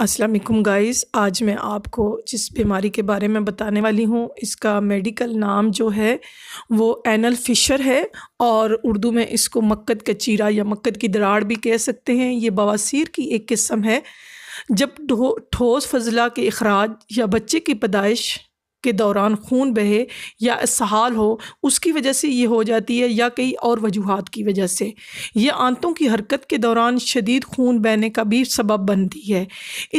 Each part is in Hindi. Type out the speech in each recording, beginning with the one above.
असलम गाइस आज मैं आपको जिस बीमारी के बारे में बताने वाली हूँ इसका मेडिकल नाम जो है वो एनल फिशर है और उर्दू में इसको मक्कत का चीरा या मक्कत की दराड़ भी कह सकते हैं ये बवासीर की एक किस्म है जब ठोस फजला के अखराज या बच्चे की पैदाइश के दौरान खून बहे या इसहाल हो उसकी वजह से ये हो जाती है या कई और वजूहत की वजह से यह आंतों की हरकत के दौरान शदीद खून बहने का भी सबब बनती है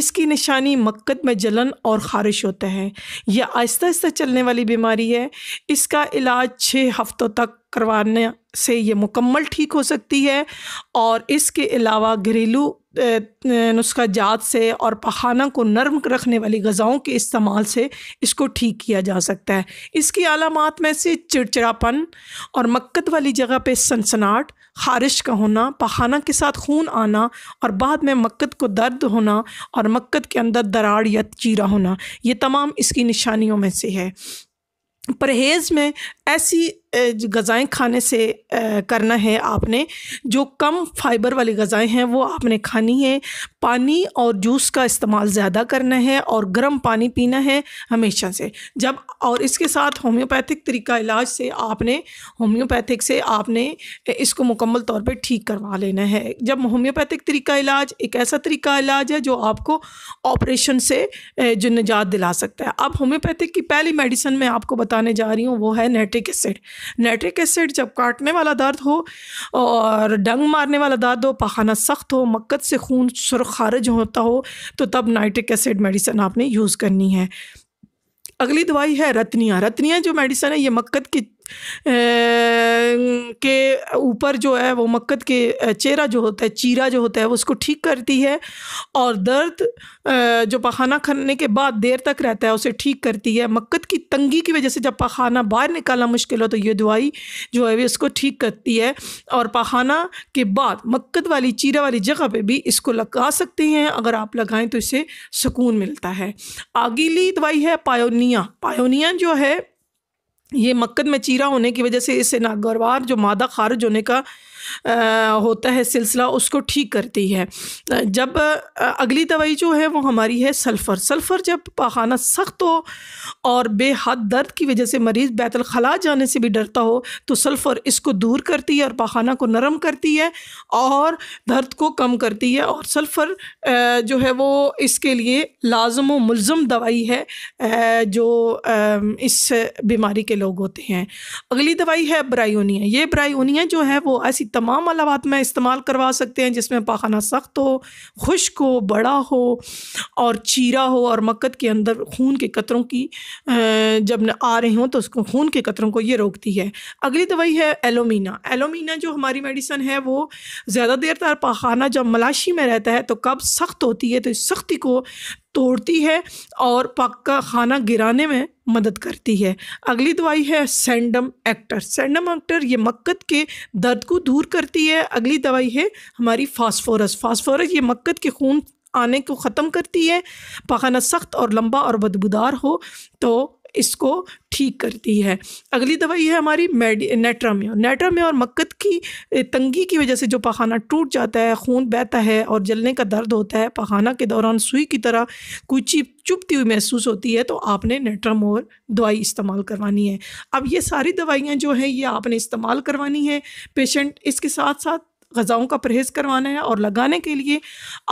इसकी निशानी मक्कत में जलन और ख़ारिश होता है यह आहिस्ता आहिस्ता चलने वाली बीमारी है इसका इलाज छः हफ्तों तक करवाने से ये मुकम्मल ठीक हो सकती है और इसके अलावा घरेलू नुस्खा जात से और पखाना को नरम रखने वाली गज़ाओं के इस्तेमाल से इसको ठीक किया जा सकता है इसकी अलामत में से चिड़चिड़ापन और मक्कत वाली जगह पे सनसनाट खारिश का होना पखाना के साथ खून आना और बाद में मक्कत को दर्द होना और मक्कत के अंदर दरार या चीरा होना ये तमाम इसकी निशानियों में से है परहेज़ में ऐसी गज़ाएँ खाने से करना है आपने जो कम फाइबर वाली गज़ाएँ हैं वो आपने खानी है पानी और जूस का इस्तेमाल ज़्यादा करना है और गर्म पानी पीना है हमेशा से जब और इसके साथ होम्योपैथिक तरीका इलाज से आपने होम्योपैथिक से आपने इसको मुकम्मल तौर पे ठीक करवा लेना है जब होम्योपैथिक तरीका इलाज एक ऐसा तरीका इलाज है जो आपको ऑपरेशन से जो निजात दिला सकता है अब होम्योपैथिक की पहली मेडिसिन मैं आपको बताने जा रही हूँ वो है नेट्रिक एसिड नाइट्रिक एसिड जब काटने वाला दर्द हो और डंग मारने वाला दर्द हो पखाना सख्त हो मक्कत से खून सुर खारिज होता हो तो तब नाइट्रिक एसिड मेडिसिन आपने यूज़ करनी है अगली दवाई है रतनिया रतनिया जो मेडिसिन है ये मक्कत की के ऊपर जो है वो मक्कत के चेहरा जो होता है चीरा जो होता है वो उसको ठीक करती है और दर्द जो पखाना खाने के बाद देर तक रहता है उसे ठीक करती है मक्कत की तंगी की वजह से जब पखाना बाहर निकालना मुश्किल हो तो ये दवाई जो है वे उसको ठीक करती है और पखाना के बाद मक्कत वाली चीरा वाली जगह पर भी इसको लगा सकते हैं अगर आप लगाएँ तो इसे सुकून मिलता है आगीली दवाई है पायोनिया पायोनिया जो है ये मक्कद में चीरा होने की वजह से इससे नागवार जो मादा खारिज होने का होता है सिलसिला उसको ठीक करती है जब अगली दवाई जो है वो हमारी है सल्फ़र सल्फ़र जब पाखाना सख्त हो और बेहद दर्द की वजह से मरीज़ बैतलखला जाने से भी डरता हो तो सल्फ़र इसको दूर करती है और पाखाना को नरम करती है और दर्द को कम करती है और सल्फ़र जो है वो इसके लिए लाजम व मुलम दवाई है जो इस बीमारी के लोग होते हैं अगली दवाई है ब्रायोनिया ये ब्रायोनिया जो है वो ऐसी तमाम अलावात में इस्तेमाल करवा सकते हैं जिसमें पाखाना सख्त हो खुश्क हो बड़ा हो और चीरा हो और मक्कत के अंदर खून के कतरों की जब आ रहे हों तो उसको खून के कतरों को ये रोकती है अगली दवाई तो है एलोमीना एलोमीना जो हमारी मेडिसन है वो ज़्यादा देर तक पाखाना जब मलाशी में रहता है तो कब सख्त होती है तो इस सख्ती को तोड़ती है और पक्का खाना गिराने में मदद करती है अगली दवाई है सैंडम एक्टर सैंडम एक्टर ये मक्कत के दर्द को दूर करती है अगली दवाई है हमारी फास्फोरस फास्फोरस ये मक्कत के खून आने को ख़त्म करती है पखाना सख्त और लंबा और बदबूदार हो तो इसको ठीक करती है अगली दवाई है हमारी नेट्राम्यो नेट्राम्यो और मक्कत की तंगी की वजह से जो पखाना टूट जाता है खून बहता है और जलने का दर्द होता है पखाना के दौरान सुई की तरह कोई चीप चुपती हुई महसूस होती है तो आपने नेट्रामोर दवाई इस्तेमाल करवानी है अब ये सारी दवाइयाँ जो हैं ये आपने इस्तेमाल करवानी है पेशेंट इसके साथ साथ गज़ाओं का परहेज़ करवाना है और लगाने के लिए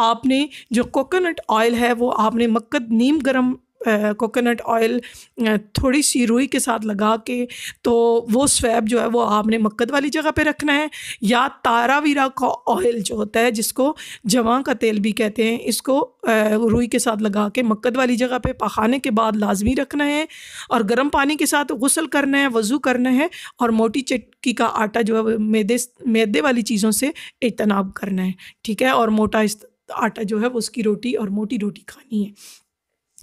आपने जो कोकोनट ऑयल है वो आपने मक्कद नीम गरम कोकोनट ऑयल थोड़ी सी रुई के साथ लगा के तो वो स्वैब जो है वो आपने मक्कद वाली जगह पे रखना है या तारावीरा का ऑयल जो होता है जिसको जवा का तेल भी कहते हैं इसको रुई के साथ लगा के मक्कद वाली जगह पे पखाने के बाद लाजमी रखना है और गर्म पानी के साथ गसल करना है वज़ू करना है और मोटी चटकी का आटा जो है मैदे मैदे वाली चीज़ों से इजतनाब करना है ठीक है और मोटा आटा जो है वो उसकी रोटी और मोटी रोटी खानी है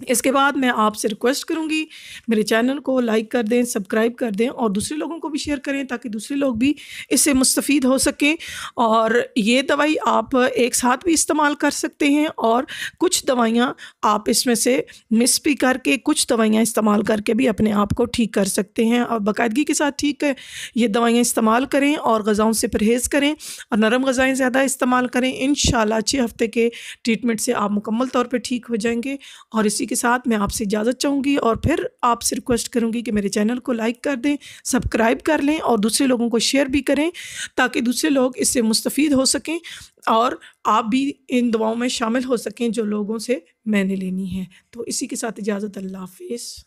इसके बाद मैं आपसे रिक्वेस्ट करूंगी मेरे चैनल को लाइक कर दें सब्सक्राइब कर दें और दूसरे लोगों को भी शेयर करें ताकि दूसरे लोग भी इससे मुस्तफ़ हो सकें और ये दवाई आप एक साथ भी इस्तेमाल कर सकते हैं और कुछ दवाइयाँ आप इसमें से मिस भी करके कुछ दवाइयाँ इस्तेमाल करके भी अपने आप को ठीक कर सकते हैं और बाकायदगी के साथ ठीक है ये दवाइयाँ इस्तेमाल करें और गज़ाओं से परहेज़ करें और नरम गज़ाएँ ज़्यादा इस्तेमाल करें इन छः हफ्ते के ट्रीटमेंट से आप मुकम्मल तौर पर ठीक हो जाएंगे और इसी के साथ मैं आपसे इजाज़त चाहूँगी और फिर आपसे रिक्वेस्ट करूँगी कि मेरे चैनल को लाइक कर दें सब्सक्राइब कर लें और दूसरे लोगों को शेयर भी करें ताकि दूसरे लोग इससे मुस्तफ़ हो सकें और आप भी इन दुआओं में शामिल हो सकें जो लोगों से मैंने लेनी है तो इसी के साथ इजाज़त अल्लाह हाफिज़